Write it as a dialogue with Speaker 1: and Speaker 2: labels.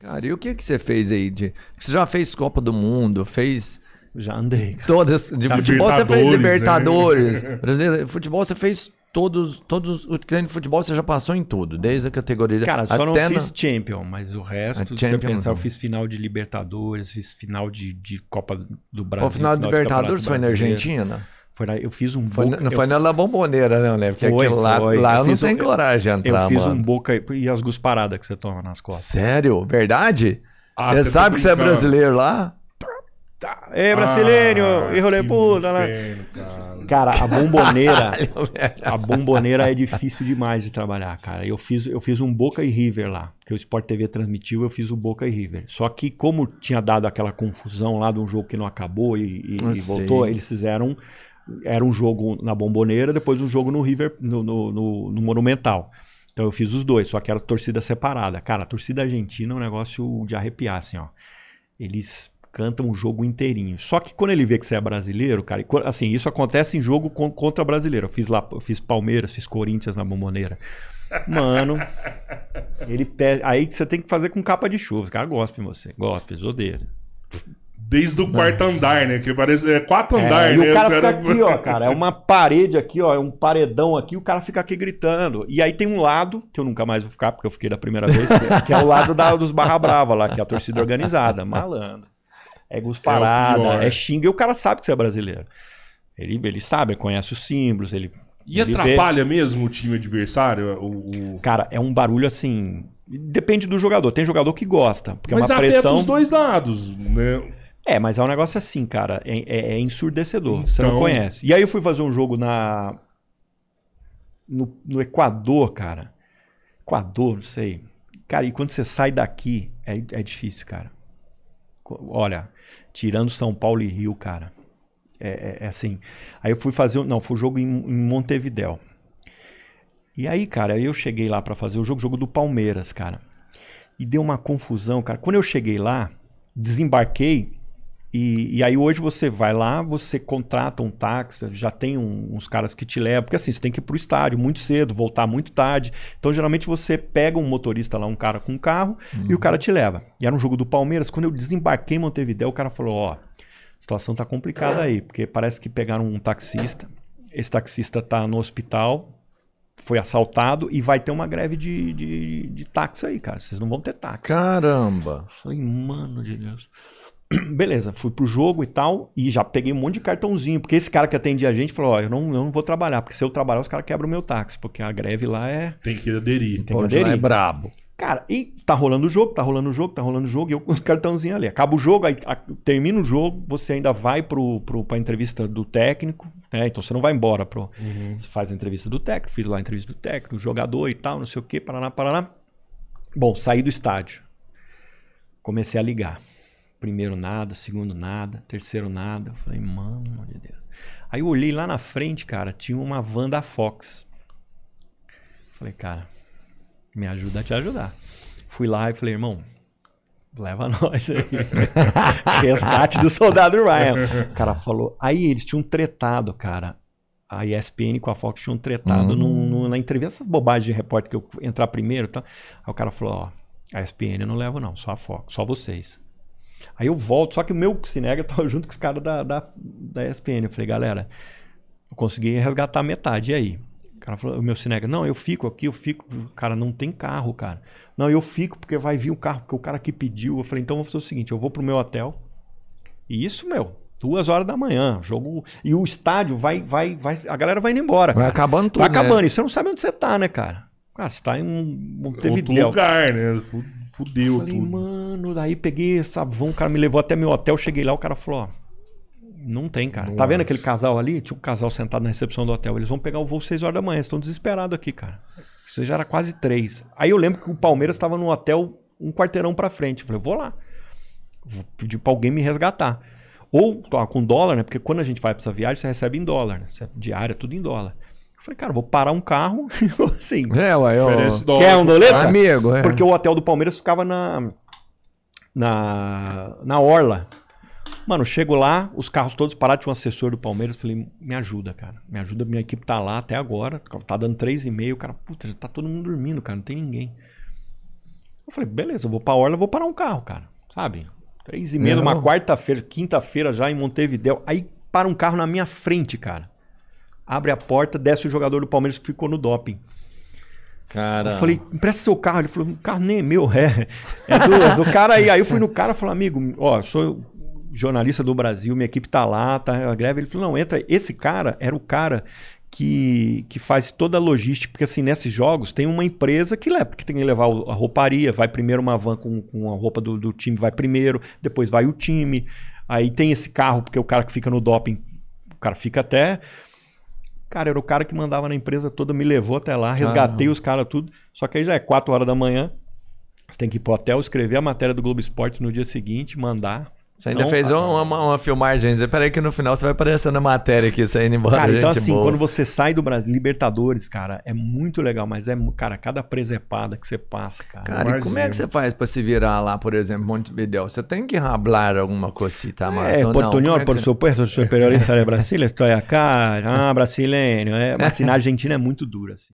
Speaker 1: Cara, e o que, que você fez aí? De... Você já fez Copa do Mundo, fez. Já andei. Cara. Todas. De futebol você fez Libertadores. Né? Brasileiro, futebol você fez todos. todos O treino de futebol você já passou em tudo, desde a categoria. Cara, só não fiz Champions, Champion, mas o resto, se você pensar, eu né? fiz final de Libertadores, fiz final de, de Copa do Brasil. O final, final de Libertadores foi na Argentina? Foi eu fiz um foi, boca, Não foi eu, na Bomboneira, não, né? Porque foi, lá, foi. lá eu, eu não tenho um, coragem de entrar. Eu fiz mano. um boca e as gusparadas que você toma nas costas. Sério? Verdade? Ah, você, você sabe que você é brasileiro lá? Tá. É tá. brasileiro, ah, e rolê puta, né? Cara. a bomboneira. a bomboneira é difícil demais de trabalhar, cara. Eu fiz, eu fiz um Boca e River lá, que o Sport TV transmitiu, eu fiz o Boca e River. Só que, como tinha dado aquela confusão lá de um jogo que não acabou e, e, e voltou, eles fizeram era um jogo na Bomboneira, depois um jogo no River, no, no, no, no Monumental. Então eu fiz os dois, só que era torcida separada. Cara, a torcida argentina é um negócio de arrepiar, assim, ó. Eles cantam o jogo inteirinho. Só que quando ele vê que você é brasileiro, cara, assim, isso acontece em jogo contra brasileiro. Eu fiz lá, eu fiz Palmeiras, fiz Corinthians na Bomboneira. Mano, ele pede, aí você tem que fazer com capa de chuva. Os caras de você, gospem, odeia. Desde o quarto andar, né? Que parece. É quatro é, andar, né? o cara fica aqui, ó, cara. É uma parede aqui, ó. É um paredão aqui. O cara fica aqui gritando. E aí tem um lado, que eu nunca mais vou ficar, porque eu fiquei da primeira vez, que é, é o lado da, dos Barra Brava lá, que é a torcida organizada. Malandro. É gusparada, é, é xinga. E o cara sabe que você é brasileiro. Ele, ele sabe, conhece os símbolos, ele. E ele atrapalha vê. mesmo o time adversário? O, o... Cara, é um barulho assim. Depende do jogador. Tem jogador que gosta. Porque é Mas é uma pressão. Mas dos dois lados, né? É, mas é um negócio assim, cara. É, é, é ensurdecedor. Então... Você não então- conhece. E aí eu fui fazer um jogo na. No, no Equador, cara. Equador, não sei. Cara, e quando você sai daqui, é, é difícil, cara. Olha, tirando São Paulo e Rio, cara. É, é, é, assim. Aí eu fui fazer. Não, foi o um jogo em, em, Montevidéu. E aí, cara, eu cheguei lá para fazer o jogo, jogo do Palmeiras, cara. E deu uma confusão, cara. Quando eu cheguei lá, desembarquei. E, e, aí hoje você vai lá, você contrata um táxi, já tem um, uns caras que te levam, porque assim, você tem que ir pro estádio muito cedo, voltar muito tarde. Então geralmente você pega um motorista lá, um cara com um carro, uhum. e o uhum. cara te leva. E era um jogo do Palmeiras, quando eu desembarquei em Montevidéu, o cara falou, ó, a situação tá complicada aí, porque parece que pegaram um taxista, esse taxista tá no hospital, foi assaltado e vai ter uma greve de, de, de táxi aí, cara. Vocês não vão ter táxi. Caramba! Eu falei, mano de Deus. beleza, fui pro jogo e tal, e já peguei um monte de cartãozinho, porque esse cara que atendia a gente falou: Ó, oh, eu, não, eu não vou trabalhar, porque se eu trabalhar, os caras quebram o meu táxi, porque a greve lá é. Tem que aderir. Tem que aderir. é brabo. Cara, e tá rolando o jogo, tá rolando o jogo, tá rolando o jogo, e eu com o cartãozinho ali. Acaba o jogo, aí a, termina o jogo, você ainda vai pro, pro, pra entrevista do técnico, né? Então você não vai embora pro. Uhum. Você faz a entrevista do técnico, fiz lá a entrevista do técnico, jogador e tal, não sei o quê, Paraná, Paraná. Bom, saí do estádio. Comecei a ligar. Primeiro nada, segundo nada, terceiro nada. Eu falei, mano, meu Deus. Aí eu olhei lá na frente, cara, tinha uma van da Fox. falei, cara, me ajuda a te ajudar. Fui lá e falei, irmão, leva nós aí. Resgate do soldado Ryan. O cara falou. Aí eles tinham tretado, cara. A ESPN com a Fox tinham tretado uhum. no, no, na entrevista, bobagem de repórter que eu entrar primeiro. Tá? Aí o cara falou: Ó, a ESPN eu não levo, não, só a Fox, só vocês. Aí eu volto, só que o meu Cinega tava junto com os caras da, da, da ESPN. Eu falei, galera, eu consegui resgatar metade, e aí? O cara falou, o meu Cinega, não, eu fico aqui, eu fico. Cara, não tem carro, cara. Não, eu fico porque vai vir o carro, porque o cara que pediu. Eu falei, então vou fazer o seguinte, eu vou pro meu hotel. E isso, meu, duas horas da manhã, jogo. E o estádio vai, vai, vai. A galera vai indo embora. Vai acabando tudo. Vai né? acabando. Né? E você não sabe onde você tá, né, cara? Cara, ah, você tá em um Outro lugar, né? Fudeu falei, tudo. mano, daí peguei essa vão o cara me levou até meu hotel, cheguei lá, o cara falou, ó, não tem, cara. Nossa. Tá vendo aquele casal ali? Tinha um casal sentado na recepção do hotel. Eles vão pegar o voo 6 horas da manhã, estão desesperados aqui, cara. Isso já era quase três. Aí eu lembro que o Palmeiras estava num hotel um quarteirão pra frente. Eu falei, vou lá. Vou pedir pra alguém me resgatar. Ou tá, com dólar, né? Porque quando a gente vai pra essa viagem, você recebe em dólar, né? É diária, tudo em dólar. Eu falei, cara, vou parar um carro assim. É, ué, eu... Quer um doleta? Ah, amigo, é. Porque o hotel do Palmeiras ficava na. Na. Na Orla. Mano, chego lá, os carros todos parados, tinha um assessor do Palmeiras, falei, me ajuda, cara. Me ajuda, minha equipe tá lá até agora. Tá dando três e meio, cara, puta, tá todo mundo dormindo, cara, não tem ninguém. Eu falei, beleza, eu vou pra Orla, vou parar um carro, cara. Sabe? Três e meio é, numa quarta-feira, quinta-feira já em Montevidéu. Aí para um carro na minha frente, cara abre a porta, desce o jogador do Palmeiras que ficou no doping. Cara. Eu falei, empresta seu carro. Ele falou, o carro nem é meu, é. É do, é do cara aí. Aí eu fui no cara e falei, amigo, ó, sou jornalista do Brasil, minha equipe tá lá, tá a greve. Ele falou, não, entra. Esse cara era o cara que, que faz toda a logística, porque assim, nesses jogos tem uma empresa que leva, que tem que levar a rouparia, vai primeiro uma van com, com a roupa do, do time, vai primeiro, depois vai o time. Aí tem esse carro, porque é o cara que fica no doping, o cara fica até. Cara, era o cara que mandava na empresa toda, me levou até lá, resgatei os caras tudo. Só que aí já é 4 horas da manhã, você tem que ir pro hotel, escrever a matéria do Globo Esporte no dia seguinte, mandar. Você ainda fez ah, uma, uma, uma filmagem. Peraí que no final você vai aparecendo na matéria aqui, saindo embora. Cara, então assim, boa. quando você sai do Brasil, Libertadores, cara, é muito legal, mas é, cara, cada presepada que você passa, cara. É cara, e como é que você faz pra se virar lá, por exemplo, Montevideo? Você tem que rablar alguma cosita é, mais, É, ou portunhol, é por você... supuesto, superiorista de Brasília, estou aqui, ah, ah brasileiro. É, mas assim, na Argentina é muito duro, assim.